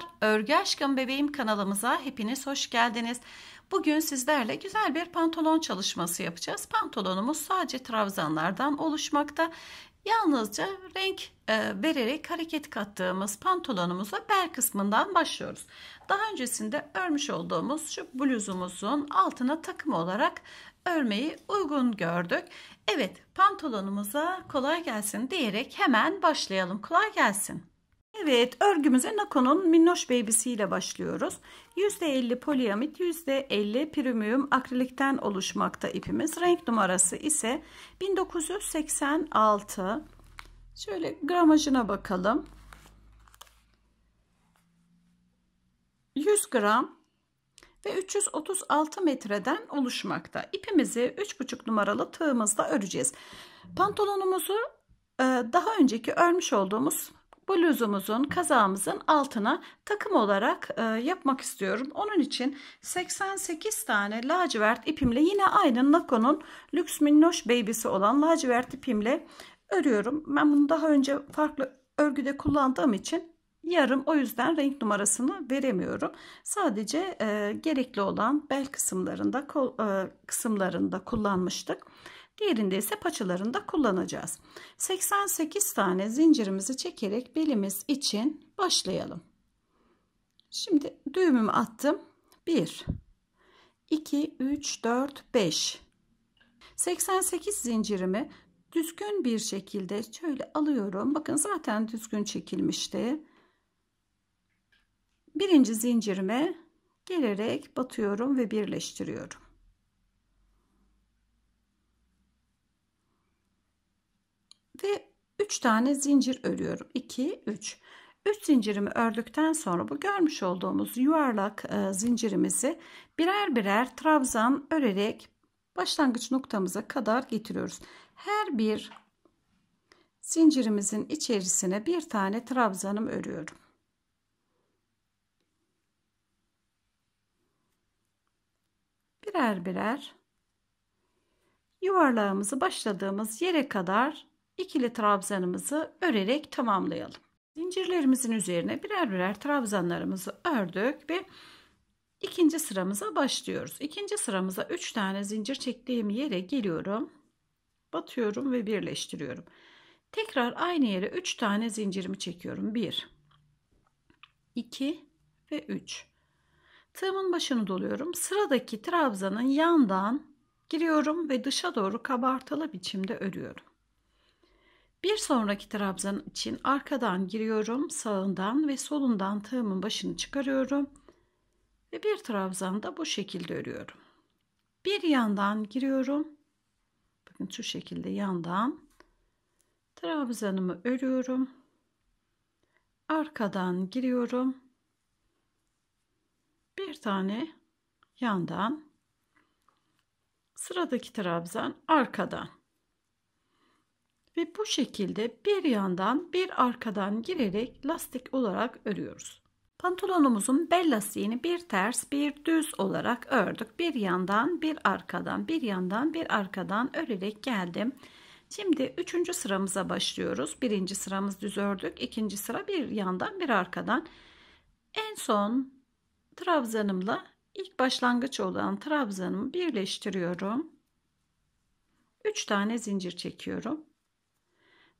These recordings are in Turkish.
Merhabalar, Örgü Aşkım Bebeğim kanalımıza hepiniz hoş geldiniz. Bugün sizlerle güzel bir pantolon çalışması yapacağız. Pantolonumuz sadece trabzanlardan oluşmakta. Yalnızca renk e, vererek hareket kattığımız pantolonumuza bel kısmından başlıyoruz. Daha öncesinde örmüş olduğumuz şu bluzumuzun altına takım olarak örmeyi uygun gördük. Evet pantolonumuza kolay gelsin diyerek hemen başlayalım. Kolay gelsin. Evet örgümüze Nako'nun minnoş babysiyle başlıyoruz. %50 poliamit %50 primüum akrilikten oluşmakta ipimiz. Renk numarası ise 1986. Şöyle gramajına bakalım. 100 gram ve 336 metreden oluşmakta. İpimizi 3,5 numaralı tığımızla öreceğiz. Pantolonumuzu e, daha önceki örmüş olduğumuz bluzumuzun kazağımızın altına takım olarak e, yapmak istiyorum. Onun için 88 tane lacivert ipimle yine aynı Nako'nun lüks minnoş baby'si olan lacivert ipimle örüyorum. Ben bunu daha önce farklı örgüde kullandığım için yarım o yüzden renk numarasını veremiyorum. Sadece e, gerekli olan bel kısımlarında kol, e, kısımlarında kullanmıştık. Diğerinde ise paçalarında kullanacağız. 88 tane zincirimizi çekerek belimiz için başlayalım. Şimdi düğümümü attım. 1 2 3 4 5 88 zincirimi düzgün bir şekilde şöyle alıyorum. Bakın zaten düzgün çekilmişti. Birinci zincirime gelerek batıyorum ve birleştiriyorum. 3 tane zincir örüyorum. 2, 3. 3 zincirimi ördükten sonra bu görmüş olduğumuz yuvarlak e, zincirimizi birer birer trabzan örerek başlangıç noktamıza kadar getiriyoruz. Her bir zincirimizin içerisine bir tane trabzanım örüyorum. Birer birer yuvarlağımızı başladığımız yere kadar ikili trabzanımızı örerek tamamlayalım. Zincirlerimizin üzerine birer birer trabzanlarımızı ördük ve ikinci sıramıza başlıyoruz. İkinci sıramıza 3 tane zincir çektiğim yere geliyorum. Batıyorum ve birleştiriyorum. Tekrar aynı yere 3 tane zincirimi çekiyorum. 1 2 ve 3. Tığımın başını doluyorum. Sıradaki trabzanın yandan giriyorum ve dışa doğru kabartılı biçimde örüyorum. Bir sonraki trabzan için arkadan giriyorum. Sağından ve solundan tığımın başını çıkarıyorum. Ve bir trabzan da bu şekilde örüyorum. Bir yandan giriyorum. Bakın şu şekilde yandan trabzanımı örüyorum. Arkadan giriyorum. Bir tane yandan sıradaki trabzan arkadan ve bu şekilde bir yandan bir arkadan girerek lastik olarak örüyoruz. Pantolonumuzun bel lastiğini bir ters bir düz olarak ördük. Bir yandan bir arkadan bir yandan bir arkadan örerek geldim. Şimdi üçüncü sıramıza başlıyoruz. Birinci sıramız düz ördük. İkinci sıra bir yandan bir arkadan. En son trabzanımla ilk başlangıç olan trabzanımı birleştiriyorum. Üç tane zincir çekiyorum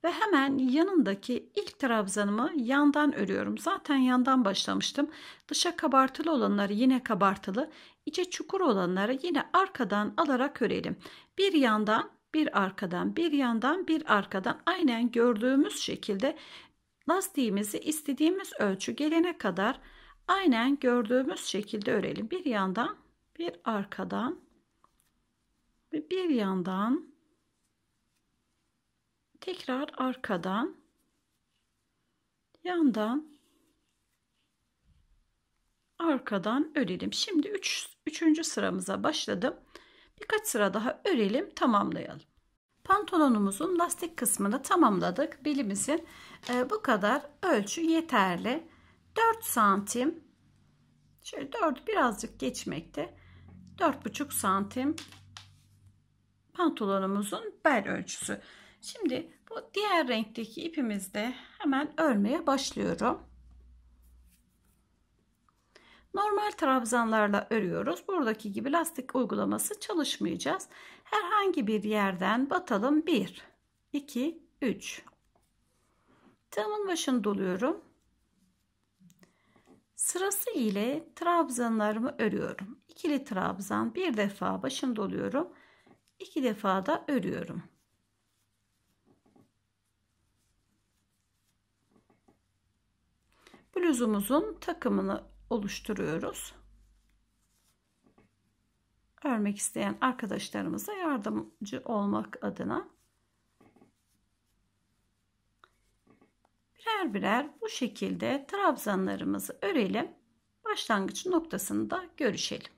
ve hemen yanındaki ilk trabzanımı yandan örüyorum. Zaten yandan başlamıştım. Dışa kabartılı olanları yine kabartılı, içe çukur olanları yine arkadan alarak örelim. Bir yandan, bir arkadan, bir yandan, bir arkadan aynen gördüğümüz şekilde lastiğimizi istediğimiz ölçü gelene kadar aynen gördüğümüz şekilde örelim. Bir yandan, bir arkadan ve bir yandan Tekrar arkadan yandan arkadan örelim. Şimdi 3 üç, üçüncü sıramıza başladım. Birkaç sıra daha örelim, tamamlayalım. Pantolonumuzun lastik kısmını tamamladık. Belimizin e, bu kadar ölçü yeterli. 4 santim şöyle 4 birazcık geçmekte. 4,5 santim pantolonumuzun bel ölçüsü. Şimdi bu diğer renkteki ipimizde hemen örmeye başlıyorum. Normal trabzanlarla örüyoruz. Buradaki gibi lastik uygulaması çalışmayacağız. Herhangi bir yerden batalım. 1, 2, 3. Tığımın başını doluyorum. Sırası ile trabzanlarımı örüyorum. İkili trabzan bir defa başını doluyorum. İki defa da örüyorum. bluzumuzun takımını oluşturuyoruz. Örmek isteyen arkadaşlarımıza yardımcı olmak adına birer birer bu şekilde trabzanlarımızı örelim. Başlangıç noktasını da görüşelim.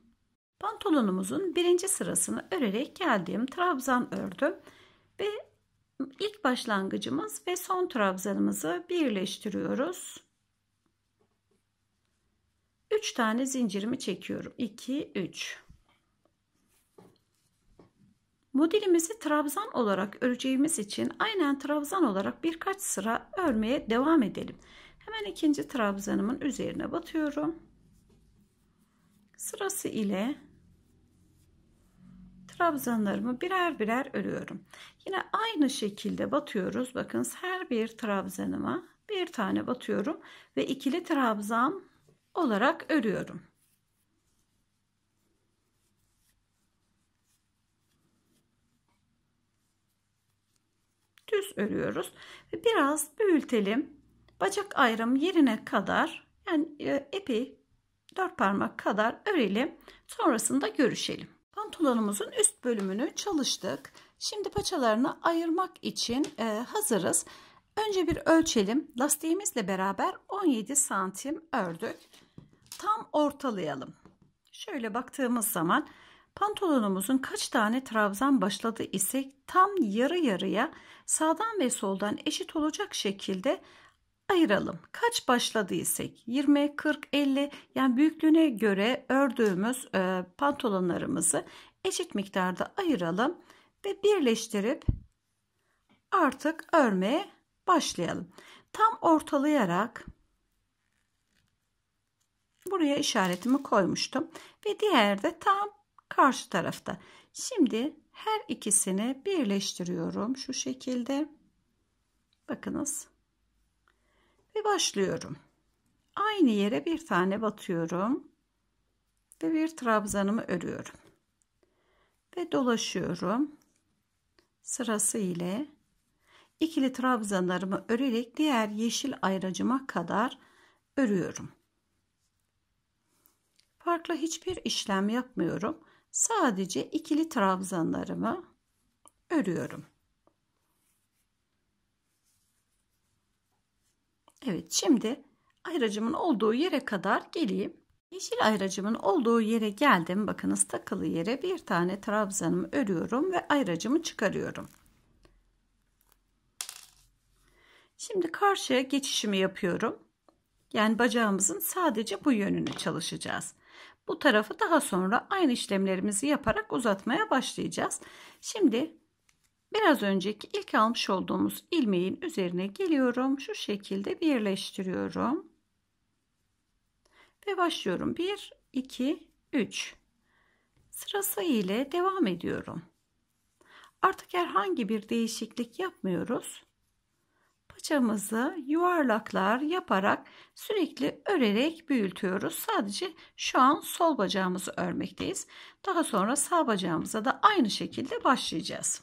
Pantolonumuzun birinci sırasını örerek geldiğim trabzan ördüm ve ilk başlangıcımız ve son trabzanımızı birleştiriyoruz. 3 tane zincirimi çekiyorum. 2 3 Modelimizi trabzan olarak öreceğimiz için aynen trabzan olarak birkaç sıra örmeye devam edelim. Hemen ikinci trabzanımın üzerine batıyorum. Sırası ile trabzanlarımı birer birer örüyorum. Yine aynı şekilde batıyoruz. Bakın her bir trabzanıma bir tane batıyorum ve ikili trabzan olarak örüyorum. Düz örüyoruz ve biraz büyütelim. Bacak ayrım yerine kadar yani epey dört parmak kadar örelim. Sonrasında görüşelim. Pantolonumuzun üst bölümünü çalıştık. Şimdi paçalarını ayırmak için e, hazırız. Önce bir ölçelim. Lastiğimizle beraber 17 santim ördük tam ortalayalım. Şöyle baktığımız zaman pantolonumuzun kaç tane trabzan başladı ise tam yarı yarıya sağdan ve soldan eşit olacak şekilde ayıralım. Kaç başladı isek 20, 40, 50 yani büyüklüğüne göre ördüğümüz e, pantolonlarımızı eşit miktarda ayıralım ve birleştirip artık örmeye başlayalım. Tam ortalayarak Buraya işaretimi koymuştum. Ve diğer de tam karşı tarafta. Şimdi her ikisini birleştiriyorum şu şekilde. Bakınız. Ve başlıyorum. Aynı yere bir tane batıyorum. Ve bir trabzanımı örüyorum. Ve dolaşıyorum. Sırası ile ikili trabzanlarımı örerek diğer yeşil ayracıma kadar örüyorum. Farklı hiçbir işlem yapmıyorum. Sadece ikili trabzanlarımı örüyorum. Evet şimdi ayracımın olduğu yere kadar geleyim. Yeşil ayracımın olduğu yere geldim. Bakınız takılı yere bir tane trabzanımı örüyorum ve ayracımı çıkarıyorum. Şimdi karşıya geçişimi yapıyorum. Yani bacağımızın sadece bu yönünü çalışacağız. Bu tarafı daha sonra aynı işlemlerimizi yaparak uzatmaya başlayacağız. Şimdi biraz önceki ilk almış olduğumuz ilmeğin üzerine geliyorum. Şu şekilde birleştiriyorum. Ve başlıyorum. 1, 2, 3. Sırası ile devam ediyorum. Artık herhangi bir değişiklik yapmıyoruz paçamızı yuvarlaklar yaparak sürekli örerek büyütüyoruz. Sadece şu an sol bacağımızı örmekteyiz. Daha sonra sağ bacağımıza da aynı şekilde başlayacağız.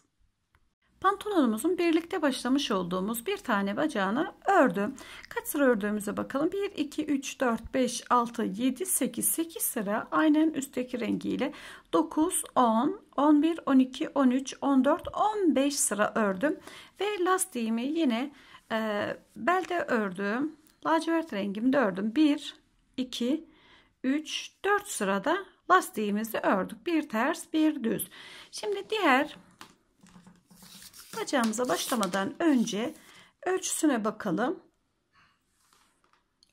Pantolonumuzun birlikte başlamış olduğumuz bir tane bacağını ördüm. Kaç sıra ördüğümüze bakalım. 1, 2, 3, 4, 5, 6, 7, 8, 8 sıra aynen üstteki rengiyle 9, 10, 11, 12, 13, 14, 15 sıra ördüm. Ve lastiğimi yine ee, belde ördüm. Lacivert rengimde ördüm. 1, 2, 3, 4 sırada lastiğimizi ördük. Bir ters, bir düz. Şimdi diğer bacağımıza başlamadan önce ölçüsüne bakalım.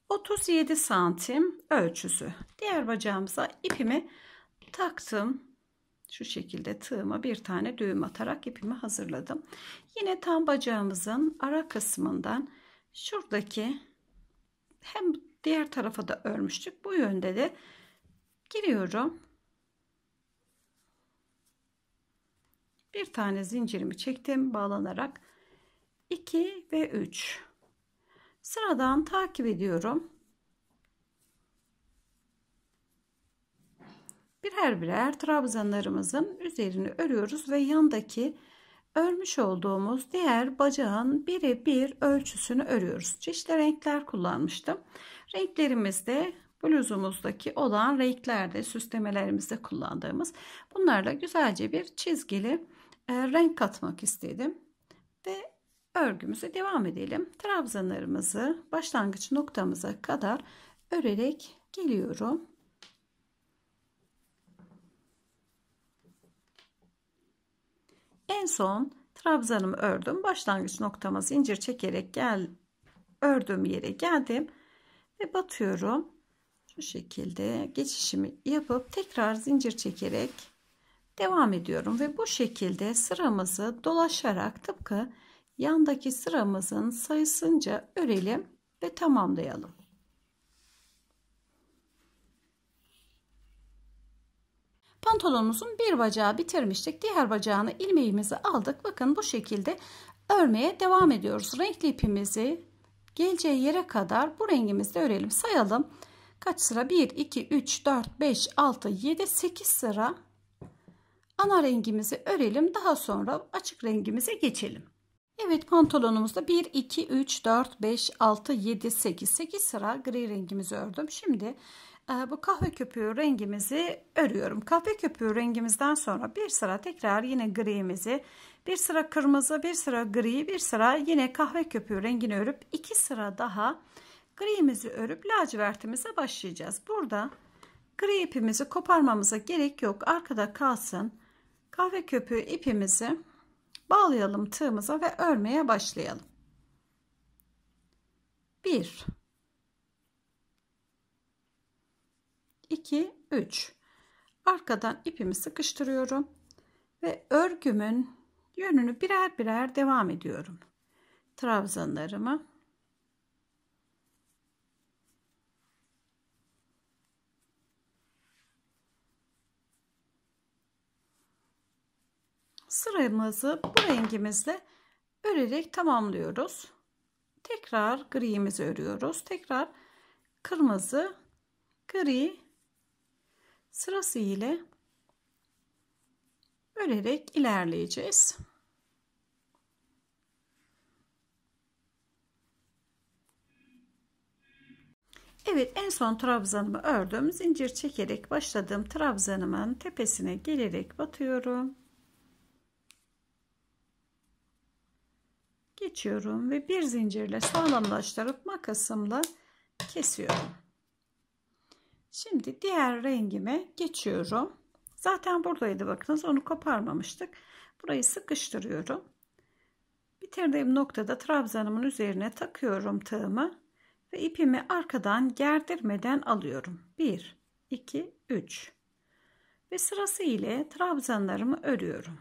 37 santim ölçüsü. Diğer bacağımıza ipimi taktım. Şu şekilde tığıma bir tane düğüm atarak ipimi hazırladım. Yine tam bacağımızın ara kısmından şuradaki hem diğer tarafa da örmüştük. Bu yönde de giriyorum. Bir tane zincirimi çektim bağlanarak 2 ve 3. Sıradan takip ediyorum. Birer birer trabzanlarımızın üzerini örüyoruz ve yandaki Örmüş olduğumuz diğer bacağın biri bir ölçüsünü örüyoruz. Çeşitli renkler kullanmıştım. Renklerimizde bluzumuzdaki olan renklerde süslemelerimizde kullandığımız bunlarla güzelce bir çizgili e, renk katmak istedim. Ve örgümüze devam edelim. Trabzanlarımızı başlangıç noktamıza kadar örerek geliyorum. En son trabzanımı ördüm. Başlangıç noktama zincir çekerek gel ördüğüm yere geldim ve batıyorum. Şu şekilde geçişimi yapıp tekrar zincir çekerek devam ediyorum ve bu şekilde sıramızı dolaşarak tıpkı yandaki sıramızın sayısınca örelim ve tamamlayalım. Pantolonumuzun bir bacağı bitirmiştik. Diğer bacağını ilmeğimizi aldık. Bakın bu şekilde örmeye devam ediyoruz. Renkli ipimizi geleceği yere kadar bu rengimizde örelim. Sayalım. Kaç sıra? 1, 2, 3, 4, 5, 6, 7, 8 sıra ana rengimizi örelim. Daha sonra açık rengimize geçelim. Evet pantolonumuzda 1, 2, 3, 4, 5, 6, 7, 8, 8 sıra gri rengimizi ördüm. Şimdi ee, bu kahve köpüğü rengimizi örüyorum. Kahve köpüğü rengimizden sonra bir sıra tekrar yine grimizi, bir sıra kırmızı, bir sıra gri, bir sıra yine kahve köpüğü rengini örüp iki sıra daha grimizi örüp lacivertimize başlayacağız. Burada gri ipimizi koparmamıza gerek yok. Arkada kalsın. Kahve köpüğü ipimizi bağlayalım tığımıza ve örmeye başlayalım. 1 2 3 arkadan ipimi sıkıştırıyorum ve örgümün yönünü birer birer devam ediyorum trabzanlarımı sıramızı bu rengimizle örerek tamamlıyoruz. Tekrar gri'mizi örüyoruz. Tekrar kırmızı, gri, sırası ile örerek ilerleyeceğiz. Evet en son trabzanımı ördüm. Zincir çekerek başladığım trabzanımın tepesine gelerek batıyorum. Geçiyorum ve bir zincirle sağlamlaştırıp makasımla kesiyorum. Şimdi diğer rengime geçiyorum. Zaten buradaydı bakınız onu koparmamıştık. Burayı sıkıştırıyorum. Bitirdiğim noktada trabzanımın üzerine takıyorum tığımı ve ipimi arkadan gerdirmeden alıyorum. 1, 2, 3 ve sırası ile trabzanlarımı örüyorum.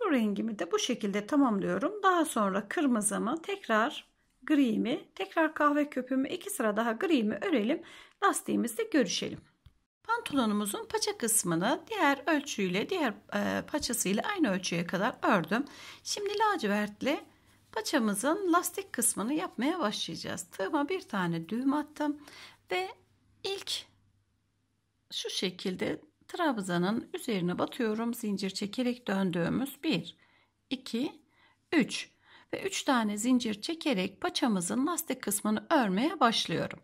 Bu rengimi de bu şekilde tamamlıyorum. Daha sonra kırmızımı tekrar Griyimi tekrar kahve köpüğümü iki sıra daha griyimi örelim. Lastiğimizde görüşelim. Pantolonumuzun paça kısmını diğer ölçüyle, diğer e, paçasıyla aynı ölçüye kadar ördüm. Şimdi lacivertli paçamızın lastik kısmını yapmaya başlayacağız. Tığıma bir tane düğüm attım ve ilk şu şekilde trabzanın üzerine batıyorum. Zincir çekerek döndüğümüz 1, 2, 3 ve 3 tane zincir çekerek paçamızın lastik kısmını örmeye başlıyorum.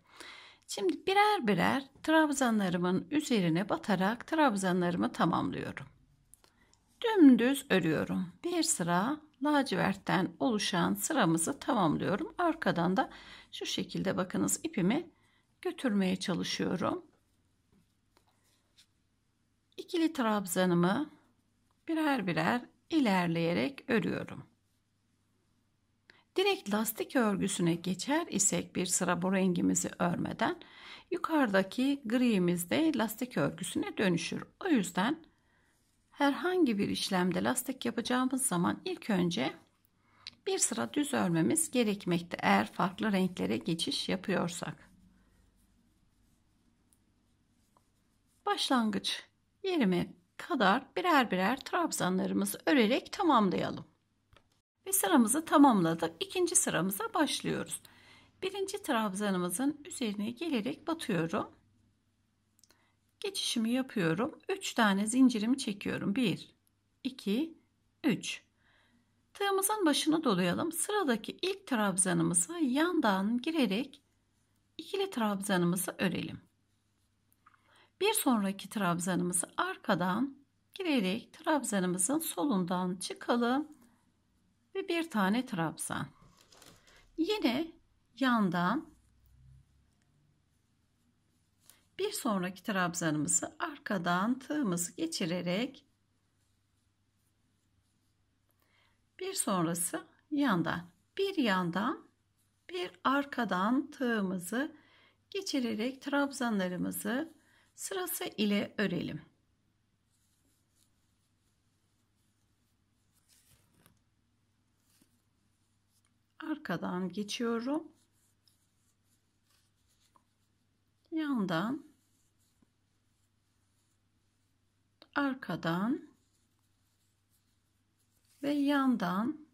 Şimdi birer birer trabzanlarımın üzerine batarak trabzanlarımı tamamlıyorum. Dümdüz örüyorum. Bir sıra lacivertten oluşan sıramızı tamamlıyorum. Arkadan da şu şekilde bakınız ipimi götürmeye çalışıyorum. İkili trabzanımı birer birer ilerleyerek örüyorum. Direkt lastik örgüsüne geçer isek bir sıra bu rengimizi örmeden yukarıdaki grimiz de lastik örgüsüne dönüşür. O yüzden herhangi bir işlemde lastik yapacağımız zaman ilk önce bir sıra düz örmemiz gerekmekte eğer farklı renklere geçiş yapıyorsak. Başlangıç yerime kadar birer birer trabzanlarımızı örerek tamamlayalım ve sıramızı tamamladık. İkinci sıramıza başlıyoruz. Birinci trabzanımızın üzerine gelerek batıyorum. Geçişimi yapıyorum. 3 tane zincirimi çekiyorum. 1, 2, 3. Tığımızın başını dolayalım. Sıradaki ilk trabzanımıza yandan girerek ikili trabzanımızı örelim. Bir sonraki trabzanımızı arkadan girerek trabzanımızın solundan çıkalım ve bir tane trabzan. Yine yandan bir sonraki trabzanımızı arkadan tığımızı geçirerek bir sonrası yandan bir yandan bir arkadan tığımızı geçirerek trabzanlarımızı sırası ile örelim. arkadan geçiyorum. Yandan arkadan ve yandan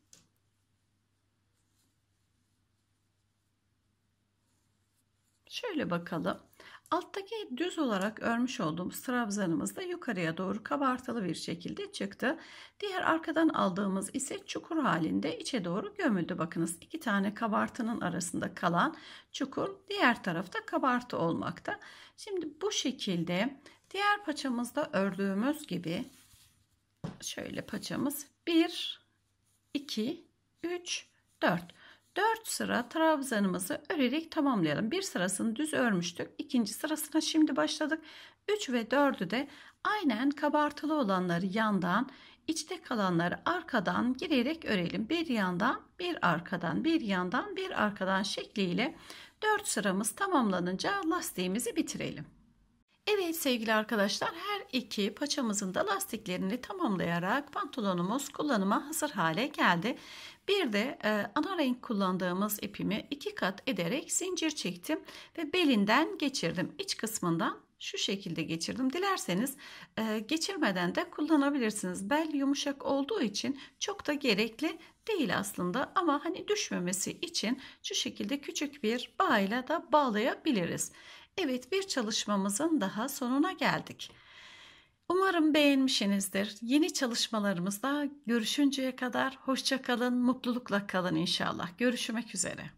şöyle bakalım. Alttaki düz olarak örmüş olduğumuz trabzanımız da yukarıya doğru kabartılı bir şekilde çıktı. Diğer arkadan aldığımız ise çukur halinde içe doğru gömüldü. Bakınız iki tane kabartının arasında kalan çukur diğer tarafta kabartı olmakta. Şimdi bu şekilde diğer paçamızda ördüğümüz gibi şöyle paçamız 1, 2, 3, 4. 4 sıra trabzanımızı örerek tamamlayalım. Bir sırasını düz örmüştük. ikinci sırasına şimdi başladık. 3 ve 4'ü de aynen kabartılı olanları yandan, içte kalanları arkadan girerek örelim. Bir yandan, bir arkadan, bir yandan, bir arkadan şekliyle 4 sıramız tamamlanınca lastiğimizi bitirelim. Evet sevgili arkadaşlar her iki paçamızın da lastiklerini tamamlayarak pantolonumuz kullanıma hazır hale geldi. Bir de e, ana renk kullandığımız ipimi iki kat ederek zincir çektim ve belinden geçirdim. İç kısmından şu şekilde geçirdim. Dilerseniz e, geçirmeden de kullanabilirsiniz. Bel yumuşak olduğu için çok da gerekli değil aslında ama hani düşmemesi için şu şekilde küçük bir bağ ile de bağlayabiliriz. Evet bir çalışmamızın daha sonuna geldik. Umarım beğenmişsinizdir. Yeni çalışmalarımızda görüşünceye kadar hoşça kalın, mutlulukla kalın inşallah. Görüşmek üzere.